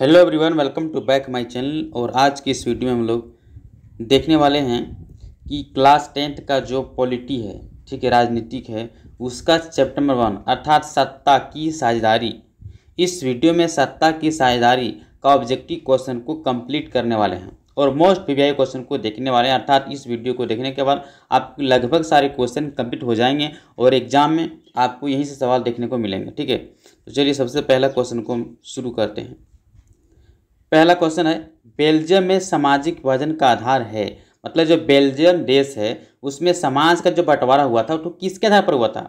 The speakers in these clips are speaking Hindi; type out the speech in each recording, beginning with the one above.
hello everyone welcome to back my channel और आज की इस वीडियो में हम लोग देखने वाले हैं कि क्लास टेंथ का जो पॉलिटी है ठीक है राजनीतिक है उसका चैप्टर नंबर वन अर्थात सत्ता की साझेदारी इस वीडियो में सत्ता की साझेदारी का ऑब्जेक्टिव क्वेश्चन को कंप्लीट करने वाले हैं और मोस्ट पीबीआई क्वेश्चन को देखने वाले हैं अर्थात इस वीडियो को देखने के बाद आप लगभग सारे क्वेश्चन कंप्लीट हो जाएंगे और एग्जाम में आपको यहीं से सवाल देखने को मिलेंगे ठीक है तो चलिए सबसे पहला क्वेश्चन को हम शुरू करते हैं पहला क्वेश्चन है बेल्जियम में सामाजिक विभाजन का आधार है मतलब जो बेल्जियम देश है उसमें समाज का जो बंटवारा हुआ था वो तो किसके आधार पर हुआ था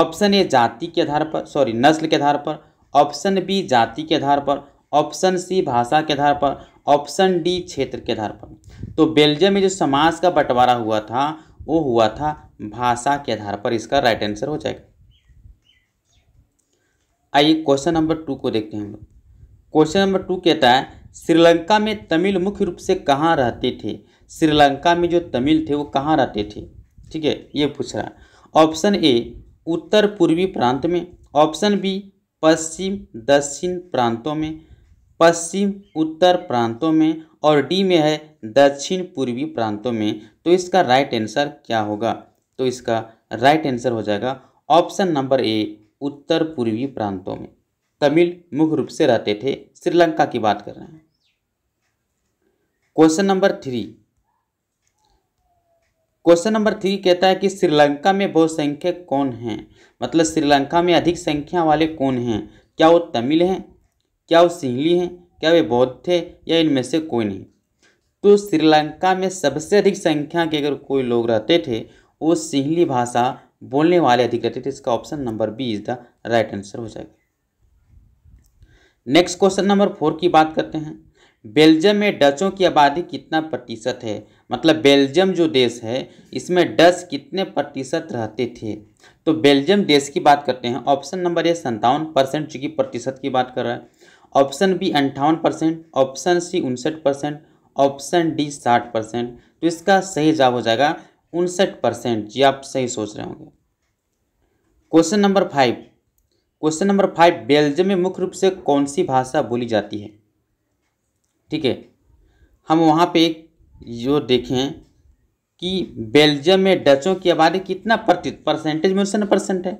ऑप्शन ए जाति के आधार पर सॉरी नस्ल के आधार पर ऑप्शन बी जाति के आधार पर ऑप्शन सी भाषा के आधार पर ऑप्शन डी क्षेत्र के आधार पर तो बेल्जियम में जो समाज का बंटवारा हुआ था वो हुआ था भाषा के आधार पर इसका राइट आंसर हो जाएगा आइए क्वेश्चन नंबर टू को देखते हैं हम लोग क्वेश्चन नंबर टू कहता है श्रीलंका में तमिल मुख्य रूप से कहाँ रहते थे श्रीलंका में जो तमिल थे वो कहाँ रहते थे ठीक है ये पूछ रहा है ऑप्शन ए उत्तर पूर्वी प्रांत में ऑप्शन बी पश्चिम दक्षिण प्रांतों में पश्चिम उत्तर प्रांतों में और डी में है दक्षिण पूर्वी प्रांतों में तो इसका राइट आंसर क्या होगा तो इसका राइट आंसर हो जाएगा ऑप्शन नंबर ए उत्तर पूर्वी प्रांतों में तमिल मुख्य रूप से रहते थे श्रीलंका की बात कर रहे हैं question number three question number three कहता है कि श्रीलंका में बहुसंख्यक कौन हैं मतलब श्रीलंका में अधिक संख्या वाले कौन हैं क्या वो तमिल हैं क्या वो सिंहली हैं क्या वे बौद्ध थे या इनमें से कोई नहीं तो श्रीलंका में सबसे अधिक संख्या के अगर कोई लोग रहते थे वो सिंहली भाषा बोलने वाले अधिक रहते थे इसका option number B is the right answer हो जाएगा नेक्स्ट क्वेश्चन नंबर फोर की बात करते हैं बेल्जियम में डचों की आबादी कितना प्रतिशत है मतलब बेल्जियम जो देश है इसमें डच कितने प्रतिशत रहते थे तो बेल्जियम देश की बात करते हैं ऑप्शन नंबर ए संतावन परसेंट चूँकि प्रतिशत की बात कर रहा है ऑप्शन बी अंठावन परसेंट ऑप्शन सी उनसठ परसेंट ऑप्शन डी साठ परसेंट तो इसका सही जवाब हो जाएगा उनसठ परसेंट जी आप सही सोच रहे होंगे question number five question number five Belgium में मुख्य रूप से कौन सी भाषा बोली जाती है ठीक है हम वहाँ पे जो देखें कि बेल्जियम में डचों की आबादी कितना प्रतिशत परसेंटेज में उनसठ परसेंट है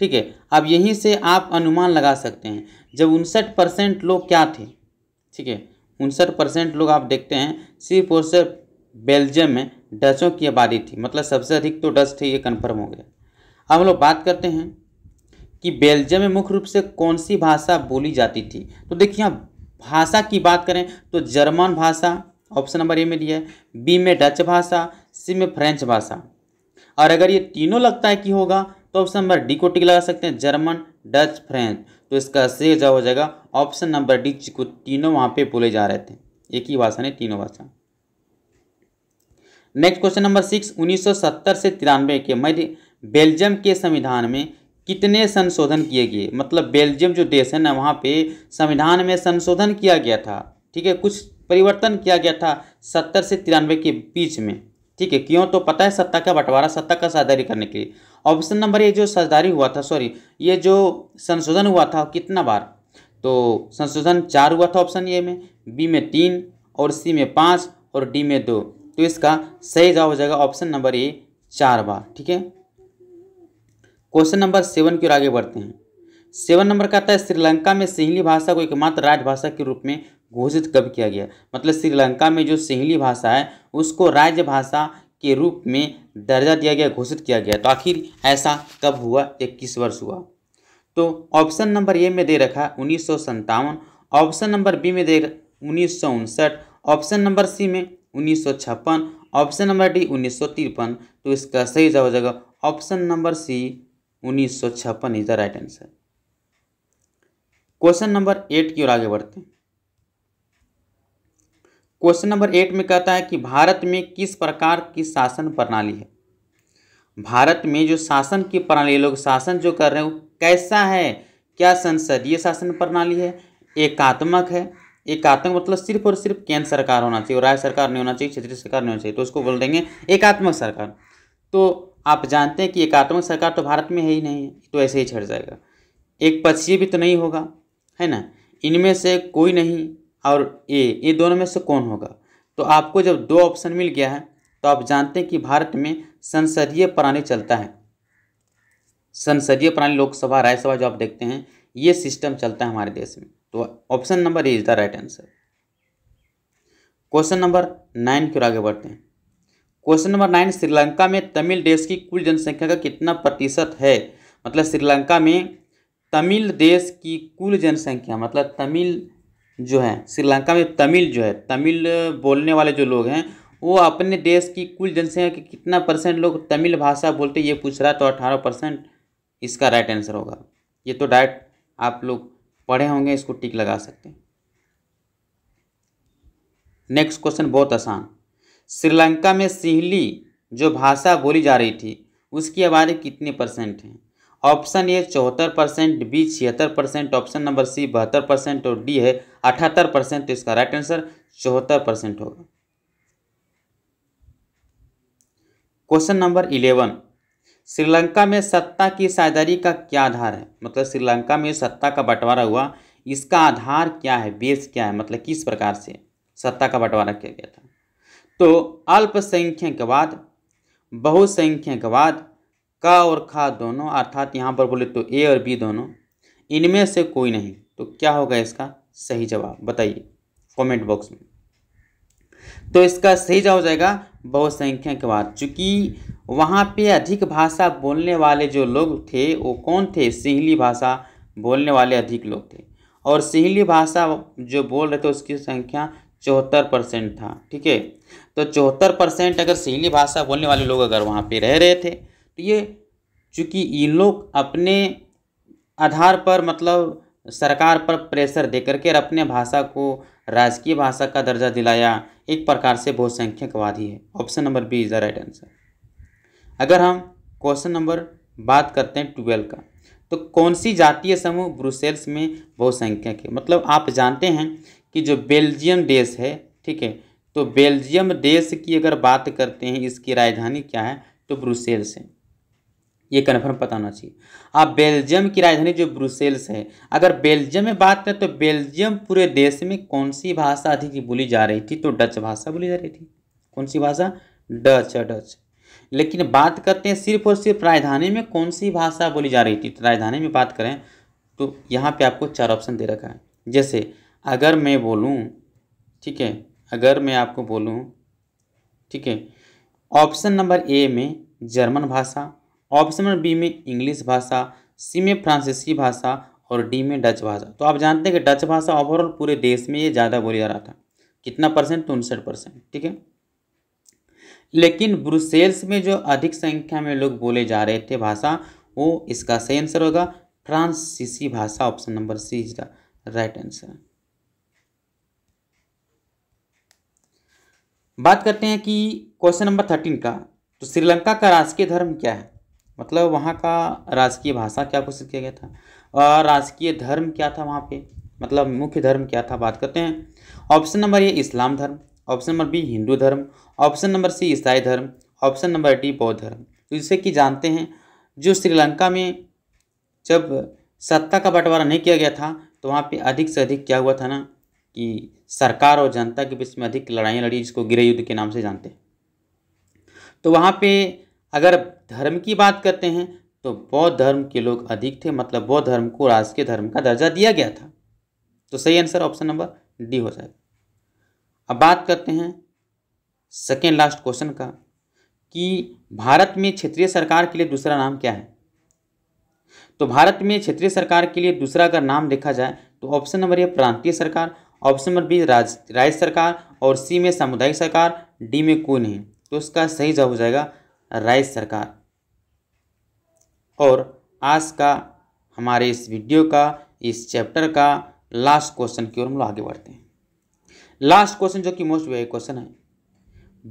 ठीक है अब यहीं से आप अनुमान लगा सकते हैं जब उनसठ परसेंट लोग क्या थे ठीक है उनसठ परसेंट लोग आप देखते हैं सिर्फ और सिर्फ बेल्जियम में डचों की आबादी थी मतलब सबसे अधिक तो डच थे ये कन्फर्म हो गया अब हम लोग बात करते हैं कि बेल्जियम में मुख्य रूप से कौन सी भाषा बोली जाती थी तो देखिए यहाँ भाषा की बात करें तो जर्मन भाषा ऑप्शन नंबर ए में दिया है बी में डच भाषा सी में फ्रेंच भाषा और अगर ये तीनों लगता है कि होगा तो ऑप्शन नंबर डी को टिक लगा सकते हैं जर्मन डच फ्रेंच तो इसका सही जवाब हो जाएगा ऑप्शन नंबर डी को तीनों वहाँ पे बोले जा रहे थे एक ही भाषा ने तीनों भाषा नेक्स्ट क्वेश्चन नंबर सिक्स 1970 से तिरानवे के मध्य बेल्जियम के संविधान में कितने संशोधन किए गए मतलब बेल्जियम जो देश है ना वहाँ पे संविधान में संशोधन किया गया था ठीक है कुछ परिवर्तन किया गया था सत्तर से तिरानवे के बीच में ठीक है क्यों तो पता है सत्ता का बंटवारा सत्ता का साझेदारी करने के लिए ऑप्शन नंबर ये जो साझेदारी हुआ था सॉरी ये जो संशोधन हुआ था कितना बार तो संशोधन चार हुआ था ऑप्शन ए में बी में तीन और सी में पाँच और डी में दो तो इसका सही जवाब हो जाएगा ऑप्शन नंबर ए चार बार ठीक है क्वेश्चन नंबर सेवन की ओर आगे बढ़ते हैं सेवन नंबर का आता है श्रीलंका में सिंहली भाषा को एकमात्र राजभाषा के रूप में घोषित कब किया गया मतलब श्रीलंका में जो सिंहली भाषा है उसको राज्य भाषा के रूप में दर्जा दिया गया घोषित किया गया तो आखिर ऐसा कब हुआ इक्कीस वर्ष हुआ तो ऑप्शन नंबर ए में दे रखा है उन्नीस ऑप्शन नंबर बी में दे उन्नीस ऑप्शन नंबर सी में उन्नीस ऑप्शन नंबर डी उन्नीस तो इसका सही जवाब जगह ऑप्शन नंबर सी उन्नीस सौ छप्पन is the right answer question number eight की ओर आगे बढ़ते हैं क्वेश्चन नंबर एट में कहता है कि भारत में किस प्रकार की शासन प्रणाली है भारत में जो शासन की प्रणाली लोग शासन जो कर रहे हैं वो कैसा है क्या संसदीय शासन प्रणाली है एकात्मक है एकात्मक मतलब सिर्फ और सिर्फ केंद्र सरकार होना चाहिए राज्य सरकार नहीं होना चाहिए क्षेत्रीय सरकार नहीं होना चाहिए तो उसको बोल देंगे एकात्मक सरकार तो आप जानते हैं कि एकात्मक सरकार तो भारत में है ही नहीं है तो ऐसे ही छट जाएगा एक पक्षीय भी तो नहीं होगा है ना इनमें से कोई नहीं और ए ये दोनों में से कौन होगा तो आपको जब दो ऑप्शन मिल गया है तो आप जानते हैं कि भारत में संसदीय प्रणाली चलता है संसदीय प्रणाली लोकसभा राज्यसभा जो आप देखते हैं ये सिस्टम चलता है हमारे देश में तो option number A is the right answer question number nine क्यों आगे बढ़ते हैं क्वेश्चन नंबर नाइन श्रीलंका में तमिल देश की कुल जनसंख्या का कितना प्रतिशत है मतलब श्रीलंका में तमिल देश की कुल जनसंख्या मतलब तमिल जो है श्रीलंका में तमिल जो है तमिल बोलने वाले जो लोग हैं वो अपने देश की कुल जनसंख्या के कितना परसेंट लोग तमिल भाषा बोलते ये पूछ रहा तो अठारह परसेंट इसका राइट आंसर होगा ये तो डायरेक्ट आप लोग पढ़े होंगे इसको टिक लगा सकते हैं नेक्स्ट क्वेश्चन बहुत आसान श्रीलंका में सिहली जो भाषा बोली जा रही थी उसकी आबादी कितने परसेंट है ऑप्शन ए चौहत्तर परसेंट बी छिहत्तर परसेंट ऑप्शन नंबर सी बहत्तर परसेंट और डी है अठहत्तर परसेंट तो इसका राइट आंसर चौहत्तर परसेंट होगा क्वेश्चन नंबर इलेवन श्रीलंका में सत्ता की साझेदारी का क्या आधार है मतलब श्रीलंका में सत्ता का बंटवारा हुआ इसका आधार क्या है बेस क्या है मतलब किस प्रकार से सत्ता का बंटवारा किया गया था तो अल्पसंख्यकवाद बहुसंख्यकवाद का और खा दोनों अर्थात यहाँ पर बोले तो ए और बी दोनों इनमें से कोई नहीं तो क्या होगा इसका सही जवाब बताइए कमेंट बॉक्स में तो इसका सही जवाब हो जाएगा बहुसंख्यकवाद चूँकि वहाँ पे अधिक भाषा बोलने वाले जो लोग थे वो कौन थे सिहली भाषा बोलने वाले अधिक लोग थे और सिहली भाषा जो बोल रहे थे उसकी संख्या चौहत्तर परसेंट था ठीक है तो चौहत्तर परसेंट अगर सहेली भाषा बोलने वाले लोग अगर वहाँ पे रह रहे थे तो ये चूँकि इन लोग अपने आधार पर मतलब सरकार पर प्रेशर दे करके अपने भाषा को राजकीय भाषा का दर्जा दिलाया एक प्रकार से बहुसंख्यकवादी है option number B is the right answer अगर हम क्वेश्चन नंबर बात करते हैं ट्वेल्व का तो कौन सी जातीय समूह ब्रुसेल्स में बहुसंख्यक है मतलब आप जानते हैं कि जो बेल्जियम देश है ठीक है तो बेल्जियम देश की अगर बात करते हैं इसकी राजधानी क्या है तो ब्रुसेल्स है ये कन्फर्म पता होना चाहिए अब बेल्जियम की राजधानी जो ब्रुसेल्स है अगर बेल्जियम में बात करें तो बेल्जियम पूरे देश में कौन सी भाषा अधिक बोली जा रही थी तो डच भाषा बोली जा रही थी कौन सी भाषा डच डच लेकिन बात करते हैं सिर्फ और सिर्फ राजधानी में कौन सी भाषा बोली जा रही थी तो राजधानी में बात करें तो यहाँ पे आपको चार ऑप्शन दे रखा है जैसे अगर मैं बोलूँ ठीक है अगर मैं आपको बोलूँ ठीक है ऑप्शन नंबर ए में जर्मन भाषा ऑप्शन नंबर बी में इंग्लिश भाषा सी में फ्रांसीसी भाषा और डी में डच भाषा तो आप जानते हैं कि डच भाषा ओवरऑल पूरे देश में ये ज़्यादा बोली जा रहा था कितना परसेंट तो उनसठ परसेंट ठीक है लेकिन ब्रुसेल्स में जो अधिक संख्या में लोग बोले जा रहे थे भाषा वो इसका सही आंसर होगा फ्रांसीसी भाषा option number C is the right answer बात करते हैं कि क्वेश्चन नंबर थर्टीन का तो श्रीलंका का राजकीय धर्म क्या है मतलब वहाँ का राजकीय भाषा क्या घोषित किया गया था और राजकीय धर्म क्या था वहाँ पे मतलब मुख्य धर्म क्या था बात करते हैं ऑप्शन नंबर ए इस्लाम धर्म ऑप्शन नंबर बी हिंदू धर्म ऑप्शन नंबर सी ईसाई धर्म ऑप्शन नंबर डी बौद्ध धर्म जिससे तो कि जानते हैं जो श्रीलंका में जब सत्ता का बंटवारा नहीं किया गया था तो वहाँ पे अधिक से अधिक क्या हुआ था ना कि सरकार और जनता के बीच में अधिक लड़ाइयाँ लड़ी जिसको गृह युद्ध के नाम से जानते हैं तो वहाँ पे अगर धर्म की बात करते हैं तो बौद्ध धर्म के लोग अधिक थे मतलब बौद्ध धर्म को राजकीय धर्म का दर्जा दिया गया था तो सही आंसर ऑप्शन नंबर डी हो जाएगा अब बात करते हैं सेकेंड लास्ट क्वेश्चन का कि भारत में क्षेत्रीय सरकार के लिए दूसरा नाम क्या है तो भारत में क्षेत्रीय सरकार के लिए दूसरा अगर नाम देखा जाए तो ऑप्शन नंबर ये प्रांतीय सरकार ऑप्शन नंबर बी राज्य राज्य सरकार और सी में सामुदायिक सरकार डी में कोई नहीं तो उसका सही जवाब हो जाएगा राज्य सरकार और आज का हमारे इस वीडियो का इस चैप्टर का लास्ट क्वेश्चन की ओर हम लोग आगे बढ़ते हैं लास्ट क्वेश्चन जो कि मोस्ट वे क्वेश्चन है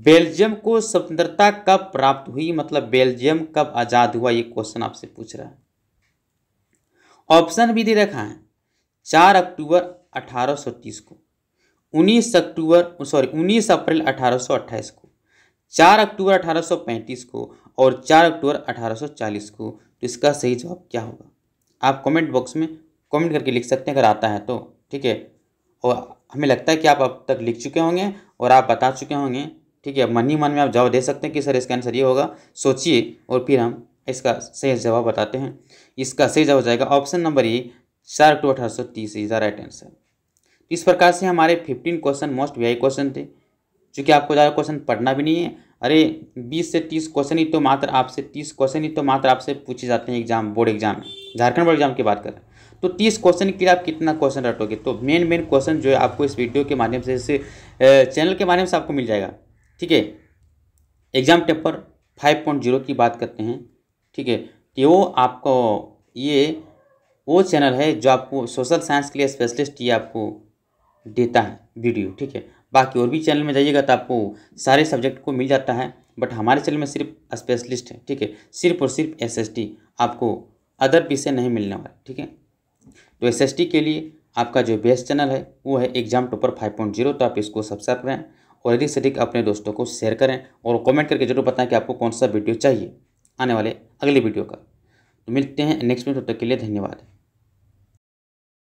बेल्जियम को स्वतंत्रता कब प्राप्त हुई मतलब बेल्जियम कब आज़ाद हुआ ये क्वेश्चन आपसे पूछ रहा है ऑप्शन भी दे रखा है चार अक्टूबर अठारह को उन्नीस अक्टूबर सॉरी उन्नीस अप्रैल अठारह को चार अक्टूबर 1835 को और चार अक्टूबर 1840 को तो इसका सही जवाब क्या होगा आप कमेंट बॉक्स में कमेंट करके लिख सकते हैं अगर आता है तो ठीक है और हमें लगता है कि आप अब तक लिख चुके होंगे और आप बता चुके होंगे ठीक है मन ही मन में आप जवाब दे सकते हैं कि सर इसका आंसर ये होगा सोचिए और फिर हम इसका सही जवाब बताते हैं इसका सही जवाब हो जाएगा ऑप्शन नंबर ए चार अक्टूबर अठारह सौ तीस इज द राइट आंसर इस प्रकार से हमारे फिफ्टीन क्वेश्चन मोस्ट वी क्वेश्चन थे चूँकि आपको ज़्यादा क्वेश्चन पढ़ना भी नहीं है अरे बीस से तीस क्वेश्चन ही तो मात्र आपसे तीस क्वेश्चन ही तो मात्र आपसे पूछे जाते हैं एग्जाम बोर्ड एग्जाम में झारखंड बोर्ड एग्जाम की बात करें तो तीस क्वेश्चन के लिए आप कितना क्वेश्चन रटोगे तो मेन मेन क्वेश्चन जो है आपको इस वीडियो के माध्यम से इस चैनल के माध्यम से आपको मिल जाएगा ठीक है exam topper five point zero की बात करते हैं ठीक है कि तो वो आपको ये वो चैनल है जो आपको सोशल साइंस के लिए स्पेशलिस्ट ये आपको देता है वीडियो ठीक है बाकी और भी चैनल में जाइएगा तो आपको सारे सब्जेक्ट को मिल जाता है बट हमारे चैनल में सिर्फ स्पेशलिस्ट है ठीक है सिर्फ और सिर्फ एसएसटी आपको अदर विषय नहीं मिलने वाला ठीक है तो एसएसटी के लिए आपका जो बेस्ट चैनल है वो है exam topper five point zero तो आप इसको सब्सक्राइब करें और अधिक से अधिक अपने दोस्तों को शेयर करें और कमेंट करके जरूर बताएं कि आपको कौन सा वीडियो चाहिए आने वाले अगले वीडियो का तो मिलते हैं नेक्स्ट वीडियो तक के लिए धन्यवाद